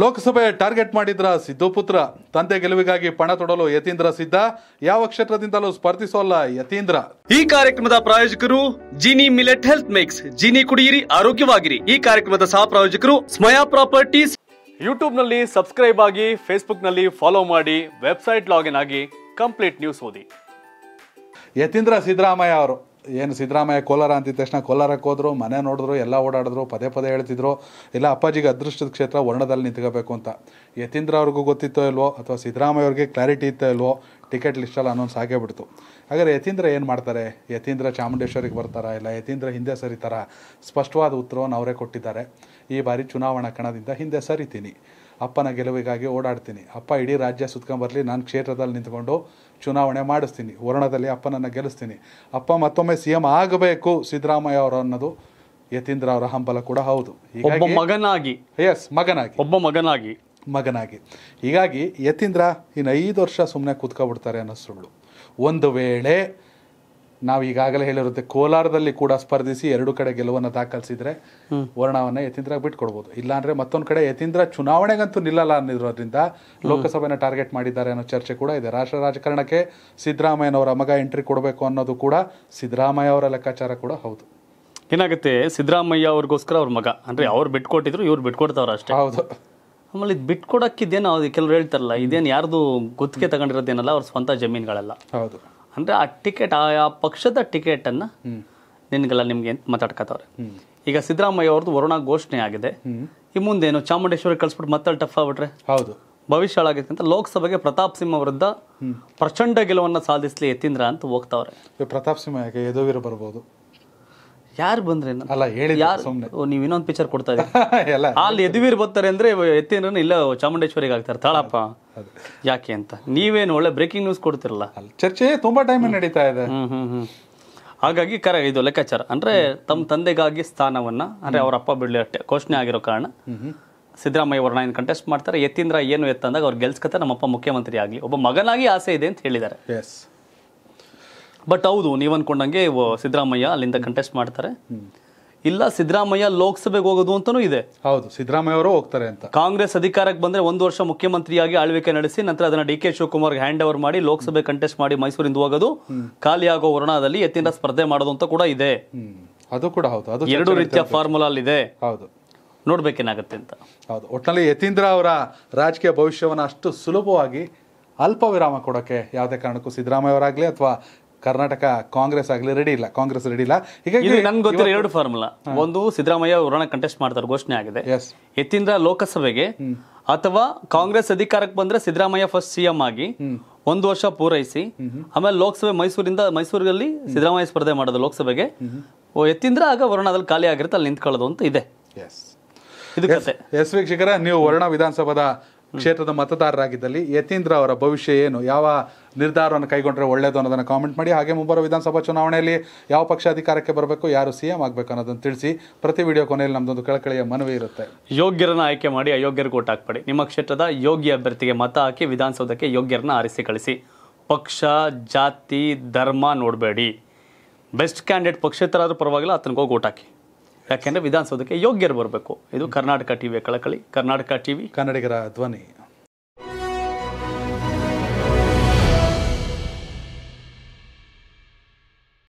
ಲೋಕಸಭೆ target ಮಾಡಿದ್ರ ಸಿದ್ದು ಪುತ್ರ ತಂದೆ ಗೆಲುವಿಗಾಗಿ ಪಣ ತೊಡಲು ಯತೀಂದ್ರ ಸಿದ್ಧ ಯಾವ ಕ್ಷೇತ್ರದಿಂದಲೂ ಸ್ಪರ್ಧಿಸೋಲ್ಲ ಯತೀಂದ್ರ ಈ ಕಾರ್ಯಕ್ರಮದ ಪ್ರಾಯೋಜಕರು Jini millet health mix Jini ಕುಡಿಯಿರಿ ಆರೋಗ್ಯವಾಗಿರಿ ಈ ಕಾರ್ಯಕ್ರಮದ ಸಹ ಪ್ರಾಯೋಜಕರು ಸ್ಮಯಾ ಪ್ರಾಪರ್ಟೀಸ್ ಯೂಟ್ಯೂಬ್ ನಲ್ಲಿ ಸಬ್ಸ್ಕ್ರೈಬ್ ಆಗಿ ಫೇಸ್ಬುಕ್ ನಲ್ಲಿ ಫಾಲೋ ಮಾಡಿ ವೆಬ್ಸೈಟ್ ಲಾಗಿನ್ ಆಗಿ ಕಂಪ್ಲೀಟ್ ನ್ಯೂಸ್ ಓದಿ ಯತೀಂದ್ರ ಸಿದ್ದರಾಮಯ್ಯ ಅವರು ಏನು ಸಿದ್ದರಾಮಯ್ಯ ಕೋಲಾರ ಅಂತಿದ್ದ ತಕ್ಷಣ ಕೋಲಾರಕ್ಕೆ ಹೋದರು ಮನೆ ನೋಡಿದ್ರು ಎಲ್ಲ ಓಡಾಡಿದ್ರು ಪದೇ ಪದೇ ಹೇಳ್ತಿದ್ರು ಇಲ್ಲ ಅಪ್ಪಾಜಿಗೆ ಅದೃಷ್ಟದ ಕ್ಷೇತ್ರ ವರ್ಣದಲ್ಲಿ ನಿಂತ್ಕೋಬೇಕು ಅಂತ ಯತೀಂದ್ರ ಅವ್ರಿಗೂ ಗೊತ್ತಿತ್ತೋ ಇಲ್ವೋ ಅಥವಾ ಸಿದ್ದರಾಮಯ್ಯ ಕ್ಲಾರಿಟಿ ಇತ್ತೋ ಇಲ್ವೋ ಟಿಕೆಟ್ ಲಿಸ್ಟಲ್ಲಿ ಅನೌನ್ಸ್ ಆಗೇ ಬಿಡ್ತು ಹಾಗಾದರೆ ಯತೀಂದ್ರ ಏನು ಮಾಡ್ತಾರೆ ಯತೀಂದ್ರ ಚಾಮುಂಡೇಶ್ವರಿಗೆ ಬರ್ತಾರಾ ಇಲ್ಲ ಯತೀಂದ್ರ ಹಿಂದೆ ಸರಿತಾರ ಸ್ಪಷ್ಟವಾದ ಉತ್ತರವನ್ನು ಅವರೇ ಕೊಟ್ಟಿದ್ದಾರೆ ಈ ಬಾರಿ ಚುನಾವಣಾ ಕಣದಿಂದ ಹಿಂದೆ ಸರಿತೀನಿ ಅಪ್ಪನ ಗೆಲುವಿಗಾಗಿ ಓಡಾಡ್ತೀನಿ ಅಪ್ಪ ಇಡೀ ರಾಜ್ಯ ಸುತ್ಕೊಂಡ್ಬರಲಿ ನಾನು ಕ್ಷೇತ್ರದಲ್ಲಿ ನಿಂತ್ಕೊಂಡು ಚುನಾವಣೆ ಮಾಡಿಸ್ತೀನಿ ವರ್ಣದಲ್ಲಿ ಅಪ್ಪನನ್ನು ಗೆಲ್ಲಿಸ್ತೀನಿ ಅಪ್ಪ ಮತ್ತೊಮ್ಮೆ ಸಿ ಎಂ ಆಗಬೇಕು ಸಿದ್ದರಾಮಯ್ಯ ಅವರು ಅನ್ನೋದು ಯತೀಂದ್ರ ಅವರ ಹಂಬಲ ಕೂಡ ಹೌದು ಒಬ್ಬ ಮಗನಾಗಿ ಎಸ್ ಮಗನಾಗಿ ಒಬ್ಬ ಮಗನಾಗಿ ಮಗನಾಗಿ ಹೀಗಾಗಿ ಯತೀಂದ್ರ ಇನ್ನು ಐದು ವರ್ಷ ಸುಮ್ಮನೆ ಕೂತ್ಕೊಬಿಡ್ತಾರೆ ಅನ್ನೋ ಸುಳ್ಳು ಒಂದು ವೇಳೆ ನಾವು ಈಗಾಗಲೇ ಹೇಳಿರುತ್ತೆ ಕೋಲಾರದಲ್ಲಿ ಕೂಡ ಸ್ಪರ್ಧಿಸಿ ಎರಡು ಕಡೆ ಗೆಲುವನ್ನು ದಾಖಲಿಸಿದ್ರೆ ವರ್ಣವನ್ನ ಯತೀಂದ್ರ ಬಿಟ್ಕೊಡ್ಬೋದು ಇಲ್ಲಾಂದ್ರೆ ಮತ್ತೊಂದು ಕಡೆ ಯತೀಂದ್ರ ಚುನಾವಣೆಗಂತೂ ನಿಲ್ಲಲ್ಲ ಅನ್ನಿರೋದ್ರಿಂದ ಲೋಕಸಭೆನ ಟಾರ್ಗೆಟ್ ಮಾಡಿದ್ದಾರೆ ಅನ್ನೋ ಚರ್ಚೆ ಕೂಡ ಇದೆ ರಾಷ್ಟ್ರ ರಾಜಕಾರಣಕ್ಕೆ ಸಿದ್ದರಾಮಯ್ಯನವರ ಮಗ ಎಂಟ್ರಿ ಕೊಡಬೇಕು ಅನ್ನೋದು ಕೂಡ ಸಿದ್ದರಾಮಯ್ಯ ಅವರ ಲೆಕ್ಕಾಚಾರ ಕೂಡ ಹೌದು ಏನಾಗುತ್ತೆ ಸಿದ್ದರಾಮಯ್ಯ ಅವ್ರಿಗೋಸ್ಕರ ಅವ್ರ ಮಗ ಅಂದ್ರೆ ಅವ್ರು ಬಿಟ್ಕೊಟ್ಟಿದ್ರು ಇವ್ರು ಬಿಟ್ಕೊಡ್ತಾವ್ರ ಅಷ್ಟೇ ಹೌದು ಆಮೇಲೆ ಇದು ಬಿಟ್ಕೊಡೋಕ್ಕಿದ್ದೇನು ಅದು ಕೆಲವ್ರು ಹೇಳ್ತಾರಲ್ಲ ಇದೇನು ಯಾರ್ದು ಗುತ್ತಿಗೆ ತಗೊಂಡಿರೋದೇನಲ್ಲ ಅವ್ರ ಸ್ವಂತ ಜಮೀನುಗಳೆಲ್ಲ ಹೌದು ಅಂದ್ರೆ ಆ ಟಿಕೆಟ್ ಆ ಪಕ್ಷದ ಟಿಕೆಟ್ ಅನ್ನ ನಿನಗೆಲ್ಲ ನಿಮಗೆ ಮಾತಾಡ್ಕತ್ತವ್ರೆ ಈಗ ಸಿದ್ದರಾಮಯ್ಯ ಅವ್ರದ್ದು ವರುಣ ಘೋಷಣೆ ಆಗಿದೆ ಈ ಮುಂದೇನು ಚಾಮುಂಡೇಶ್ವರಿ ಕಳಿಸ್ಬಿಟ್ಟು ಮತ್ತೆ ಟಫ್ ಆಗ್ಬಿಟ್ರೆ ಹೌದು ಭವಿಷ್ಯ ಹಾಳಾಗಿದೆ ಅಂತ ಲೋಕಸಭೆಗೆ ಪ್ರತಾಪ್ ಸಿಂಹ ವಿರುದ್ಧ ಪ್ರಚಂಡ ಗೆಲುವನ್ನ ಸಾಧಿಸ್ಲಿ ಎತ್ತಿಂದ್ರ ಅಂತ ಹೋಗ್ತಾವ್ರೆ ಪ್ರತಾಪ್ ಸಿಂಹ ಯಾಕೆ ಬರ್ಬೋದು ಯಾರು ಬಂದ್ರೆ ಅಲ್ಲ ಹೇಳಿ ಯಾರು ನೀವು ಇನ್ನೊಂದು ಪಿಕ್ಚರ್ ಕೊಡ್ತಾ ಇದ್ದೀರಾ ಅಲ್ಲಿ ಎದುವೀರ್ ಬರ್ತಾರೆ ಅಂದ್ರೆ ಎತ್ತೇನ ಇಲ್ಲ ಚಾಮುಂಡೇಶ್ವರಿಗೆ ಆಗ್ತಾರೆ ತಾಳಪ್ಪ ಯಾಕೆ ಅಂತ ನೀವೇನು ಒಳ್ಳೆ ಬ್ರೇಕಿಂಗ್ ನ್ಯೂಸ್ ಕೊಡ್ತಿರಲ್ಲ ಚರ್ಚೆ ತುಂಬಾ ಟೈಮ್ ನಡೀತಾ ಇದೆ ಹಾಗಾಗಿ ಕರ ಇದು ಲೆಕ್ಕಾಚಾರ ಅಂದ್ರೆ ತಮ್ಮ ತಂದೆಗಾಗಿ ಸ್ಥಾನವನ್ನ ಅಂದ್ರೆ ಅವರ ಅಪ್ಪ ಬಿಡ್ಲಿ ಘೋಷಣೆ ಆಗಿರೋ ಕಾರಣ ಸಿದ್ದರಾಮಯ್ಯ ಅವ್ರನ್ನ ಏನು ಕಂಟೆಸ್ಟ್ ಮಾಡ್ತಾರೆ ಎತ್ತಿಂದ್ರ ಏನು ಎತ್ತಂದಾಗ ಅವ್ರು ಗೆಲ್ಸ್ಕತ್ತ ನಮ್ಮಪ್ಪ ಮುಖ್ಯಮಂತ್ರಿ ಆಗಲಿ ಒಬ್ಬ ಮಗನಾಗಿ ಆಸೆ ಇದೆ ಅಂತ ಹೇಳಿದ್ದಾರೆ ಬಟ್ ಹೌದು ನೀವು ಅನ್ಕೊಂಡಂಗೆ ಸಿದ್ದರಾಮಯ್ಯ ಅಲ್ಲಿಂದ ಕಂಟೆಸ್ಟ್ ಮಾಡ್ತಾರೆ ಇಲ್ಲ ಸಿದ್ದರಾಮಯ್ಯ ಲೋಕಸಭೆಗೆ ಹೋಗೋದು ಅಂತಾನೂ ಇದೆ ಹೌದು ಸಿದ್ದರಾಮಯ್ಯ ಅವರು ಹೋಗ್ತಾರೆ ಅಂತ ಕಾಂಗ್ರೆಸ್ ಅಧಿಕಾರಕ್ಕೆ ಬಂದ್ರೆ ಒಂದು ವರ್ಷ ಮುಖ್ಯಮಂತ್ರಿಯಾಗಿ ಆಳ್ವಿಕೆ ನಡೆಸಿ ನಂತರ ಅದನ್ನ D K Shivakumar hand over ಮಾಡಿ ಲೋಕಸಭೆ ಕಂಟೆಸ್ಟ್ ಮಾಡಿ ಮೈಸೂರಿಂದ ಹೋಗೋದು ಖಾಲಿಯಾಗೋ ವರ್ಣದಲ್ಲಿ ಎತ್ತಿನ ಸ್ಪರ್ಧೆ ಮಾಡೋದು ಅಂತ ಕೂಡ ಇದೆ ಅದು ಕೂಡ ಹೌದು ಅದು ಎರಡು ರೀತಿಯ ಫಾರ್ಮುಲಾ ಇದೆ ಹೌದು ನೋಡ್ಬೇಕೇನಾಗತ್ತೆ ಅಂತ ಹೌದು ಒಟ್ಟಿನಲ್ಲಿ ಯತೀಂದ್ರ ಅವರ ರಾಜಕೀಯ ಭವಿಷ್ಯವನ್ನು ಅಷ್ಟು ಸುಲಭವಾಗಿ ಅಲ್ಪ ವಿರಾಮ ಕೊಡೋಕ್ಕೆ ಯಾವುದೇ ಕಾರಣಕ್ಕೂ ಸಿದ್ದರಾಮಯ್ಯ ಅಥವಾ ಕರ್ನಾಟಕ ಕಾಂಗ್ರೆಸ್ ಆಗಲಿ ರೆಡಿ ಇಲ್ಲ ಕಾಂಗ್ರೆಸ್ ರೆಡಿ ಇಲ್ಲ ಹೀಗಾಗಿ ಗೊತ್ತಿರೋ ಎರಡು ಫಾರ್ಮುಲಾ ಒಂದು ಸಿದ್ದರಾಮಯ್ಯ ಅವರನ್ನ ಕಂಟೆಸ್ಟ್ ಮಾಡ್ತಾರೆ ಘೋಷಣೆ ಆಗಿದೆ ಎಸ್ ಎತ್ತಿಂದ ಲೋಕಸಭೆಗೆ ಅಥವಾ ಕಾಂಗ್ರೆಸ್ ಅಧಿಕಾರಕ್ಕೆ ಬಂದ್ರೆ ಸಿದ್ದರಾಮಯ್ಯ ಫಸ್ಟ್ ಸಿಎಂ ಆಗಿ ಒಂದು ವರ್ಷ ಪೂರೈಸಿ ಆಮೇಲೆ ಲೋಕಸಭೆ ಮೈಸೂರಿಂದ ಮೈಸೂರಲ್ಲಿ ಸಿದ್ದರಾಮಯ್ಯ ಸ್ಪರ್ಧೆ ಮಾಡೋದು ಲೋಕಸಭೆಗೆ ಎತ್ತಿಂದ್ರ ಆಗ ಅದ್ರಲ್ಲಿ ಖಾಲಿ ಆಗಿರುತ್ತೆ ಅಲ್ಲಿ ನಿಂತ್ಕೊಳ್ಳೋದು ಅಂತ ಇದೆ ಎಸ್ ಇದು ಎಸ್ ವೀಕ್ಷಕರ ನೀವು ವರ್ಣ ವಿಧಾನಸಭಾದ ಕ್ಷೇತ್ರದ ಮತದಾರರಾಗಿದ್ದಲ್ಲಿ ಯತೀಂದ್ರ ಅವರ ಭವಿಷ್ಯ ಏನು ಯಾವ ನಿರ್ಧಾರವನ್ನು ಕೈಗೊಂಡ್ರೆ ಒಳ್ಳೆಯದು ಅನ್ನೋದನ್ನು ಕಾಮೆಂಟ್ ಮಾಡಿ ಹಾಗೆ ಮುಂಬರುವ ವಿಧಾನಸಭಾ ಚುನಾವಣೆಯಲ್ಲಿ ಯಾವ ಪಕ್ಷ ಅಧಿಕಾರಕ್ಕೆ ಬರಬೇಕು ಯಾರು ಸಿ ಎಂ ಆಗಬೇಕು ಅನ್ನೋದನ್ನು ತಿಳಿಸಿ ಪ್ರತಿ ವಿಡಿಯೋ ಕೊನೆಯಲ್ಲಿ ನಮ್ಮದೊಂದು ಕಳಕಳಿಯ ಮನವಿ ಇರುತ್ತೆ ಯೋಗ್ಯರನ್ನ ಆಯ್ಕೆ ಮಾಡಿ ಅಯೋಗ್ಯರಿಗೆ ಓಟ್ ಹಾಕಬೇಡಿ ನಿಮ್ಮ ಕ್ಷೇತ್ರದ ಯೋಗ್ಯ ಅಭ್ಯರ್ಥಿಗೆ ಮತ ಹಾಕಿ ವಿಧಾನಸೌಧಕ್ಕೆ ಯೋಗ್ಯರನ್ನ ಆರಿಸಿ ಕಳಿಸಿ ಪಕ್ಷ ಜಾತಿ ಧರ್ಮ ನೋಡಬೇಡಿ ಬೆಸ್ಟ್ ಕ್ಯಾಂಡಿಡೇಟ್ ಪಕ್ಷೇತರಾದರೂ ಪರವಾಗಿಲ್ಲ ಆತನಿಗೆ ಹೋಗಿ ಓಟ್ ಹಾಕಿ ಯಾಕೆಂದರೆ ವಿಧಾನಸೌಧಕ್ಕೆ ಯೋಗ್ಯರು ಬರಬೇಕು ಇದು ಕರ್ನಾಟಕ ಟಿವಿಯ ಕಳಕಳಿ ಕರ್ನಾಟಕ ಟಿವಿ ಕನ್ನಡಿಗರ ಧ್ವನಿ